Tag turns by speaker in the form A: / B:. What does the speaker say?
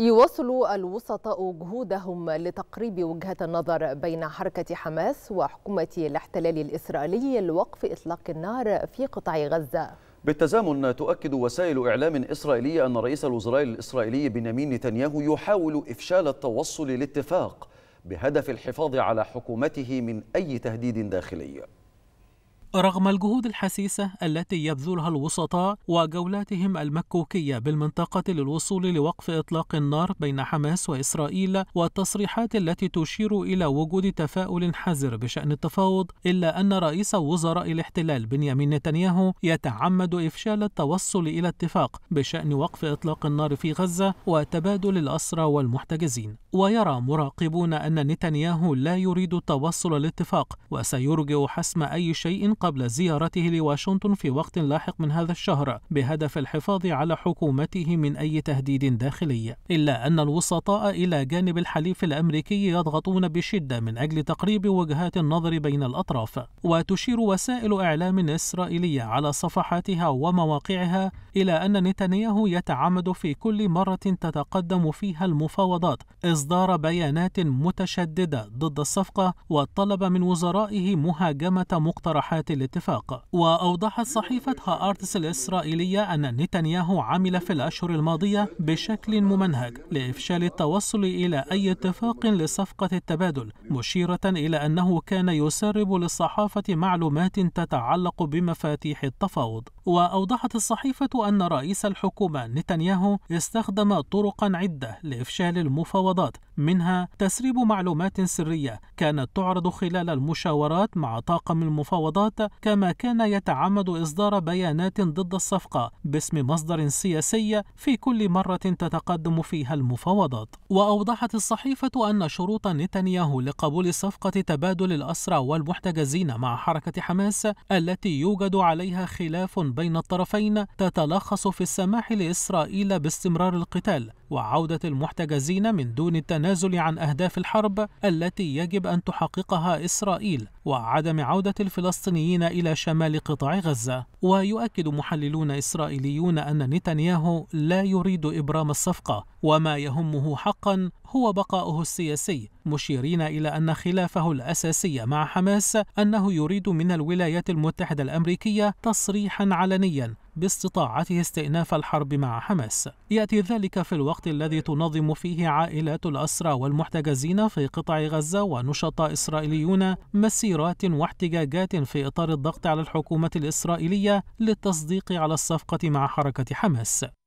A: يواصل الوسطاء جهودهم لتقريب وجهة النظر بين حركة حماس وحكومة الاحتلال الإسرائيلي لوقف إطلاق النار في قطاع غزة
B: بالتزامن تؤكد وسائل إعلام إسرائيلية أن رئيس الوزراء الإسرائيلي بنيامين نتنياهو يحاول إفشال التوصل لاتفاق بهدف الحفاظ على حكومته من أي تهديد داخلي
A: رغم الجهود الحسيسة التي يبذلها الوسطاء وجولاتهم المكوكية بالمنطقة للوصول لوقف إطلاق النار بين حماس وإسرائيل والتصريحات التي تشير إلى وجود تفاؤل حذر بشأن التفاوض إلا أن رئيس وزراء الاحتلال بنيامين نتنياهو يتعمد إفشال التوصل إلى اتفاق بشأن وقف إطلاق النار في غزة وتبادل الأسرى والمحتجزين ويرى مراقبون أن نتنياهو لا يريد التوصل لاتفاق وسيرجئ حسم أي شيء قبل زيارته لواشنطن في وقت لاحق من هذا الشهر بهدف الحفاظ على حكومته من أي تهديد داخلي إلا أن الوسطاء إلى جانب الحليف الأمريكي يضغطون بشدة من أجل تقريب وجهات النظر بين الأطراف وتشير وسائل إعلام إسرائيلية على صفحاتها ومواقعها إلى أن نتنياهو يتعمد في كل مرة تتقدم فيها المفاوضات إصدار بيانات متشددة ضد الصفقة وطلب من وزرائه مهاجمة مقترحات الاتفاق وأوضحت صحيفة هارتس الإسرائيلية أن نتنياهو عمل في الأشهر الماضية بشكل ممنهج لإفشال التوصل إلى أي اتفاق لصفقة التبادل مشيرة إلى أنه كان يسرب للصحافة معلومات تتعلق بمفاتيح التفاوض وأوضحت الصحيفة أن رئيس الحكومة نتنياهو استخدم طرقا عدة لإفشال المفاوضات منها تسريب معلومات سرية كانت تعرض خلال المشاورات مع طاقم المفاوضات كما كان يتعمد إصدار بيانات ضد الصفقة باسم مصدر سياسي في كل مرة تتقدم فيها المفاوضات وأوضحت الصحيفة أن شروط نتنياهو لقبول صفقة تبادل الأسرى والمحتجزين مع حركة حماس التي يوجد عليها خلاف بين الطرفين تتلخص في السماح لإسرائيل باستمرار القتال وعودة المحتجزين من دون التنازل عن أهداف الحرب التي يجب أن تحققها إسرائيل وعدم عودة الفلسطينيين إلى شمال قطاع غزة ويؤكد محللون إسرائيليون أن نتنياهو لا يريد إبرام الصفقة وما يهمه حقا هو بقاؤه السياسي مشيرين إلى أن خلافه الأساسي مع حماس أنه يريد من الولايات المتحدة الأمريكية تصريحا علنيا باستطاعته استئناف الحرب مع حماس يأتي ذلك في الوقت الذي تنظم فيه عائلات الأسرى والمحتجزين في قطاع غزة ونشطاء إسرائيليون مسيرات واحتجاجات في إطار الضغط على الحكومة الإسرائيلية للتصديق على الصفقة مع حركة حماس